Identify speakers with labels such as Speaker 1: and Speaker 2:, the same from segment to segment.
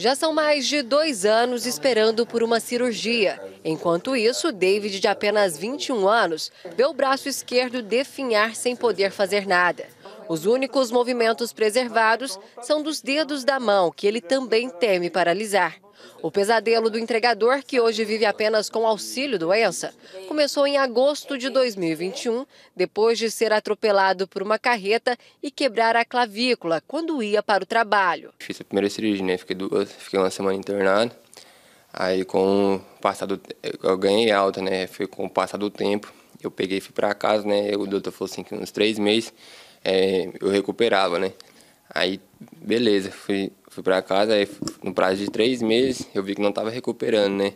Speaker 1: Já são mais de dois anos esperando por uma cirurgia. Enquanto isso, David, de apenas 21 anos, vê o braço esquerdo definhar sem poder fazer nada. Os únicos movimentos preservados são dos dedos da mão, que ele também teme paralisar. O pesadelo do entregador, que hoje vive apenas com auxílio doença, começou em agosto de 2021, depois de ser atropelado por uma carreta e quebrar a clavícula quando ia para o trabalho.
Speaker 2: Fiz a primeira cirurgia, né? Fiquei duas, fiquei uma semana internado. Aí com o passar do eu ganhei alta, né? Foi com o passar do tempo, eu peguei e fui para casa, né? O doutor falou assim que uns três meses é, eu recuperava, né? Aí Beleza, fui, fui para casa, aí no prazo de três meses eu vi que não tava recuperando, né?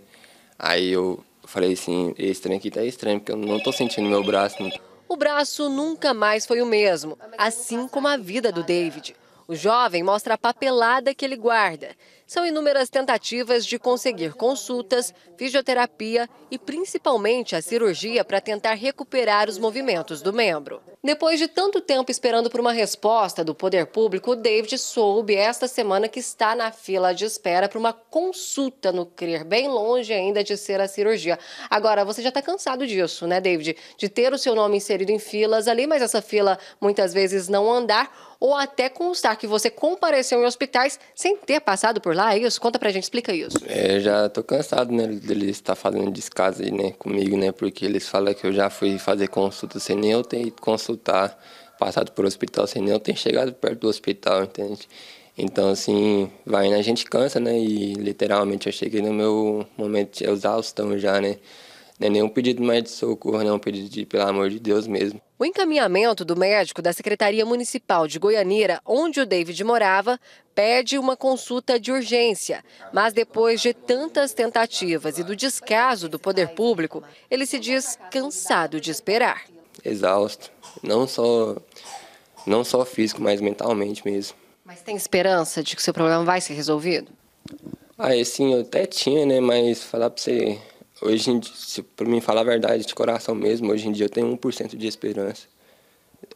Speaker 2: Aí eu falei assim, esse trem aqui tá estranho, porque eu não tô sentindo meu braço. Não.
Speaker 1: O braço nunca mais foi o mesmo, assim como a vida do David. O jovem mostra a papelada que ele guarda. São inúmeras tentativas de conseguir consultas, fisioterapia e principalmente a cirurgia para tentar recuperar os movimentos do membro. Depois de tanto tempo esperando por uma resposta do poder público, David soube esta semana que está na fila de espera para uma consulta no CRER, bem longe ainda de ser a cirurgia. Agora, você já está cansado disso, né, David? De ter o seu nome inserido em filas ali, mas essa fila muitas vezes não andar, ou até constar que você compareceu em hospitais sem ter passado por lá, é isso? Conta pra gente, explica isso.
Speaker 2: É, já tô cansado, né, deles estar fazendo descaso aí, né, comigo, né, porque eles falam que eu já fui fazer consulta sem nem eu ter consulta Tá passado por hospital sem assim, não ter chegado perto do hospital, entende? Então, assim, vai a gente cansa, né? E literalmente eu cheguei no meu momento de exaustão já, né? Não é nenhum pedido mais de socorro, não é um pedido de, pelo amor de Deus mesmo.
Speaker 1: O encaminhamento do médico da Secretaria Municipal de Goianira, onde o David morava, pede uma consulta de urgência. Mas depois de tantas tentativas e do descaso do poder público, ele se diz cansado de esperar
Speaker 2: exausto, não só não só físico, mas mentalmente mesmo.
Speaker 1: Mas tem esperança de que seu problema vai ser resolvido?
Speaker 2: Ah, sim, eu até tinha, né? Mas falar para você, hoje em dia, se, pra mim falar a verdade de coração mesmo, hoje em dia eu tenho 1% de esperança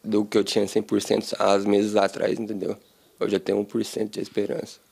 Speaker 2: do que eu tinha 100% há meses atrás, entendeu? Hoje eu tenho 1% de esperança.